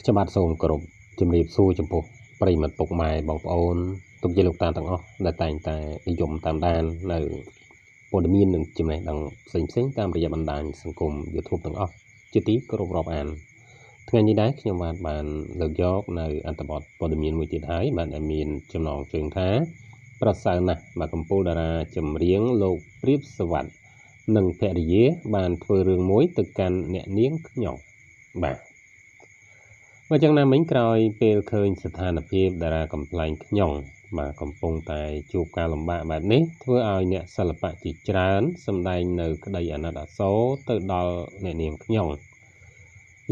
ខ្ញុំបាទសូមគោរពជំរាបសួរចំពោះប្រិមត្តពុកម៉ែបងប្អូនទុកជាលោកតាទាំងអស់ដែលតែងតែនិយមតាមដាន នៅព័ត៌មាននិងចំណេះដឹងផ្សេងផ្សេងតាមរយៈបណ្ដាញសង្គម YouTube ទាំងអស់ជាទីគោរពរាប់អានថ្ងៃនេះដែរខ្ញុំបាទបានលើកយក នៅអត្ថបទព័ត៌មានមួយទៀតហើយបាទដែលមានចំណងជើងថាប្រសើរណាស់បាទកម្ពុជាតារាចម្រៀងលោកព្រៀបសវណ្ណនិងភរិយា បាន ធ្វើរឿងមួយទៅកាន់អ្នកនាងខ្ញុំបាទបើយ៉ាងណាមិញក្រោយពេលឃើញ ស្ថានភាពតារាកំ pl ែងខ្ញុំបាទកំពុងតែ ជួបការលំបាកបែបនេះធ្វើឲ្យអ្នកសិល្បៈជាច្រើនសម្ដែងនៅ ក្តីអាណិតអាសូរទៅដល់អ្នកនាងខ្ញុំ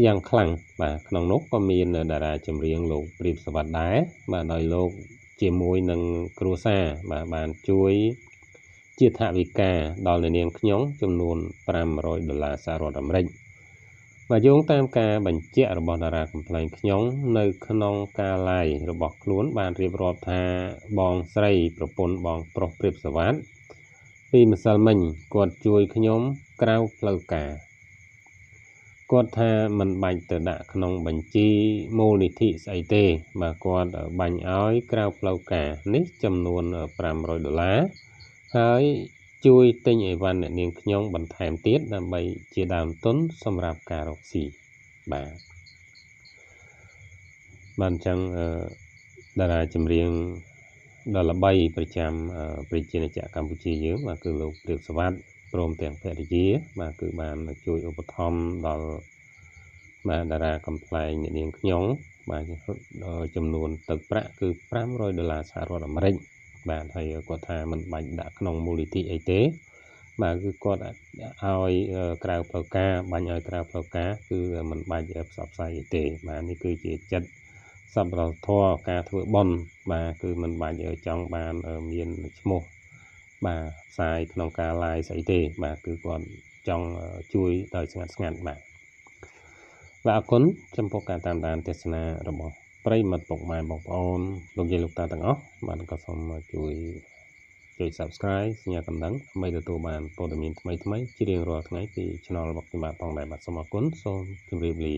យ៉ាងខ្លាំងបាទក្នុងនោះក៏មានតារាចម្រៀងលោកព្រាបសវណ្ណដែរបាទដោយលោកជាមួយនឹងគ្រួសារបាទបានជួយជាថវិកាដល់អ្នកនាងខ្ញុំចំនួន500ដុល្លារសហរដ្ឋអាមេរិកបើយោងតាមការបញ្ជាក់របស់តារាកំ pl ែងខ្ញុំនៅក្នុងការឡាយរបស់ខ្លួន បានរៀបរាប់ថាបងស្រីប្រពន្ធបងប្រុសព្រៀបសវ័តពីម្សិលមិញគាត់ជួយខ្ញុំក្រៅផ្លូវការគាត់ថាមិនបាច់ទៅដាក់ក្នុងបញ្ជីមូលនិធិស្អីទេបើគាត់បាញ់ឲ្យក្រៅផ្លូវការ នេះចំនួន500ដុល្លារហើយជួយទិញអីវ៉ាន់អ្នកនាងខ្ញុំបន្ថែមទៀតដើម្បីជាដើមទុនសម្រាប់ការរកស៊ីបាទបានអញ្ចឹងតារាចម្រៀងដល់ល្បីប្រចាំប្រជាជនកម្ពុជាយើងបាទគឺលោកព្រាបសវັດព្រមទាំងភរិយាបាទគឺបានជួយឧបត្ថម្ភដល់បាទតារាកំ pl ែងអ្នកនាងខ្ញុំបាទចំនួនទឹកប្រាក់គឺ500ដុល្លារសហរដ្ឋអាមេរិកបាទហើយគាត់ថាមិនបាច់ដាក់ក្នុងមូលនិធិអីទេបាទគឺគាត់ឲ្យក្រៅផ្លូវការបាញ់ឲ្យក្រៅផ្លូវការគឺមិនបាច់ផ្សព្វផ្សាយអីទេបាទនេះគឺជាចិត្តសប្បុរសធម៌ការធ្វើបុណ្យបាទគឺមិនបាច់ចង់បានមានឈ្មោះបាទផ្សាយក្នុងការ live ស្អីទេបាទគឺគាត់ចង់ជួយដោយស្ងាត់ស្ងាត់បាទបាទអរគុណចំពោះការតាមដានទេសនារបស់ប្រិមិត្តពុកម៉ែបងប្អូនលោកយាយលោកតាទាំងអស់បាទក៏សូមជួយជួយ Subscribe សញ្ញាកំដឹងដើម្បីទទួលបានព័ត៌មានថ្មីៗជារៀងរាល់ថ្ងៃពី Channel របស់ខ្ញុំបាទផងដែរបាទសូមអរគុណសូមជម្រាបលា